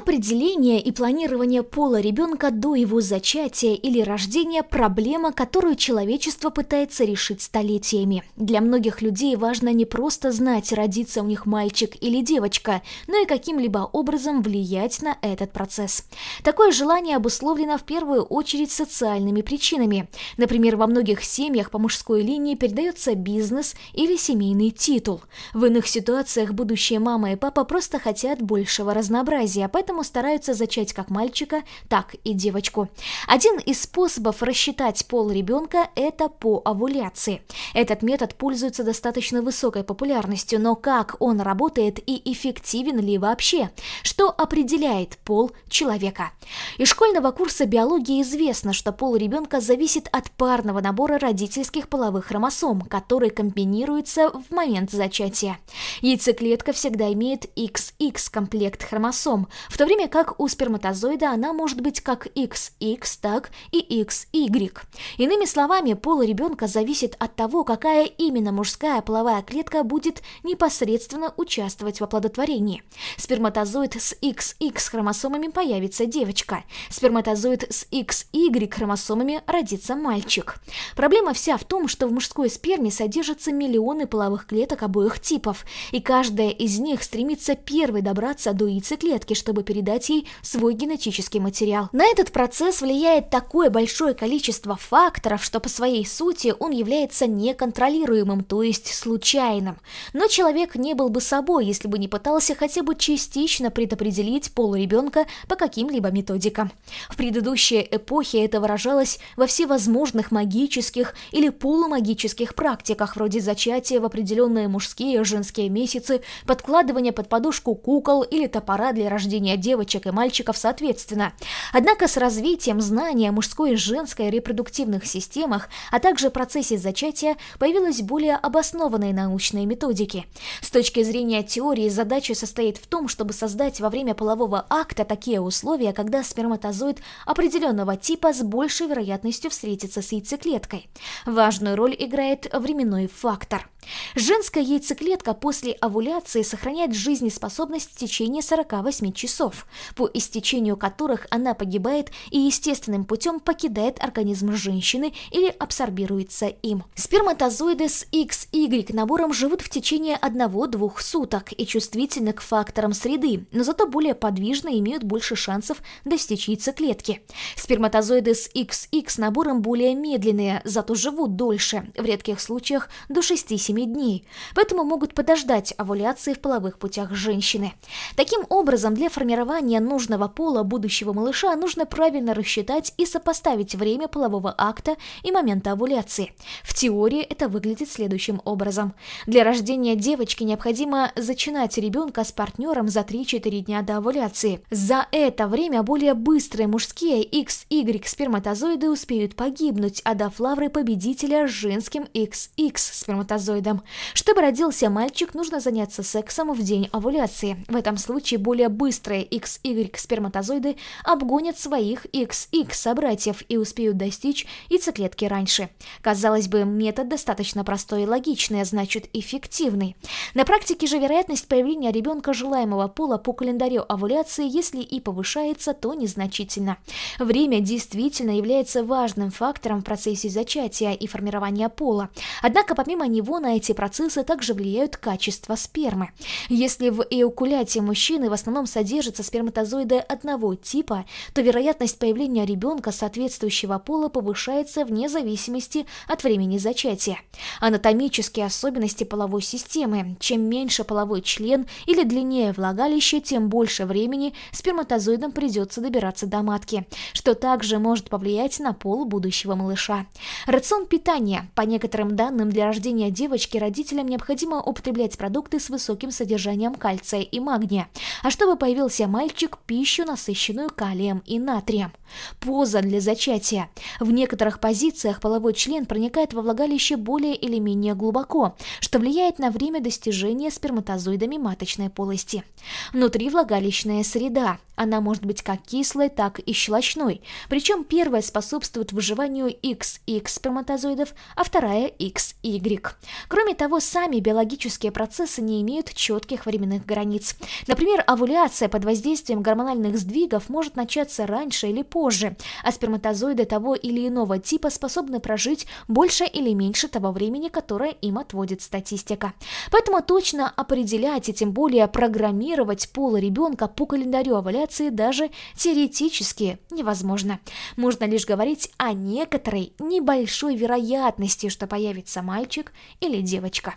Определение и планирование пола ребенка до его зачатия или рождения – проблема, которую человечество пытается решить столетиями. Для многих людей важно не просто знать, родится у них мальчик или девочка, но и каким-либо образом влиять на этот процесс. Такое желание обусловлено в первую очередь социальными причинами. Например, во многих семьях по мужской линии передается бизнес или семейный титул. В иных ситуациях будущие мама и папа просто хотят большего разнообразия, поэтому поэтому стараются зачать как мальчика, так и девочку. Один из способов рассчитать пол ребенка – это по овуляции. Этот метод пользуется достаточно высокой популярностью, но как он работает и эффективен ли вообще? Что определяет пол человека? Из школьного курса биологии известно, что пол ребенка зависит от парного набора родительских половых хромосом, которые комбинируются в момент зачатия. Яйцеклетка всегда имеет XX комплект хромосом, в то время как у сперматозоида она может быть как XX, так и XY. Иными словами, пол ребенка зависит от того, какая именно мужская половая клетка будет непосредственно участвовать в оплодотворении. Сперматозоид с XX хромосомами появится девочка. Сперматозоид с XY хромосомами родится мальчик. Проблема вся в том, что в мужской сперме содержатся миллионы половых клеток обоих типов, и каждая из них стремится первой добраться до яйцеклетки, чтобы чтобы передать ей свой генетический материал. На этот процесс влияет такое большое количество факторов, что по своей сути он является неконтролируемым, то есть случайным. Но человек не был бы собой, если бы не пытался хотя бы частично предопределить пол ребенка по каким-либо методикам. В предыдущей эпохе это выражалось во всевозможных магических или полумагических практиках, вроде зачатия в определенные мужские и женские месяцы, подкладывания под подушку кукол или топора для рождения поведения девочек и мальчиков соответственно. Однако с развитием знания о мужской и женской репродуктивных системах, а также процессе зачатия появилось более обоснованные научные методики. С точки зрения теории задача состоит в том, чтобы создать во время полового акта такие условия, когда сперматозоид определенного типа с большей вероятностью встретится с яйцеклеткой. Важную роль играет временной фактор. Женская яйцеклетка после овуляции сохраняет жизнеспособность в течение 48 часов, по истечению которых она погибает и естественным путем покидает организм женщины или абсорбируется им. Сперматозоиды с XY набором живут в течение 1-2 суток и чувствительны к факторам среды, но зато более подвижно имеют больше шансов достичь яйцеклетки. Сперматозоиды с XX набором более медленные, зато живут дольше, в редких случаях до 6-7 7 дней, поэтому могут подождать овуляции в половых путях женщины. Таким образом, для формирования нужного пола будущего малыша нужно правильно рассчитать и сопоставить время полового акта и момента овуляции. В теории это выглядит следующим образом. Для рождения девочки необходимо зачинать ребенка с партнером за 3-4 дня до овуляции. За это время более быстрые мужские XY сперматозоиды успеют погибнуть, а до флавры победителя женским XX сперматозоидом геморроидом. Чтобы родился мальчик, нужно заняться сексом в день овуляции. В этом случае более быстрые XY сперматозоиды обгонят своих XX собратьев и успеют достичь яйцеклетки раньше. Казалось бы, метод достаточно простой и логичный, а значит эффективный. На практике же вероятность появления ребенка желаемого пола по календарю овуляции, если и повышается, то незначительно. Время действительно является важным фактором в процессе зачатия и формирования пола. Однако помимо него на на эти процессы также влияют качество спермы. Если в эукуляте мужчины в основном содержатся сперматозоиды одного типа, то вероятность появления ребенка соответствующего пола повышается вне зависимости от времени зачатия. Анатомические особенности половой системы. Чем меньше половой член или длиннее влагалище, тем больше времени сперматозоидам придется добираться до матки, что также может повлиять на пол будущего малыша. Рацион питания. По некоторым данным, для рождения девочки девочки родителям необходимо употреблять продукты с высоким содержанием кальция и магния, а чтобы появился мальчик, пищу, насыщенную калием и натрием. Поза для зачатия. В некоторых позициях половой член проникает во влагалище более или менее глубоко, что влияет на время достижения сперматозоидами маточной полости. Внутри влагалищная среда. Она может быть как кислой, так и щелочной. Причем первая способствует выживанию XX сперматозоидов, а вторая XY. Кроме того, сами биологические процессы не имеют четких временных границ. Например, овуляция под воздействием гормональных сдвигов может начаться раньше или позже, а сперматозоиды того или иного типа способны прожить больше или меньше того времени, которое им отводит статистика. Поэтому точно определять и тем более программировать пол ребенка по календарю овуляции классификации даже теоретически невозможно. Можно лишь говорить о некоторой небольшой вероятности, что появится мальчик или девочка.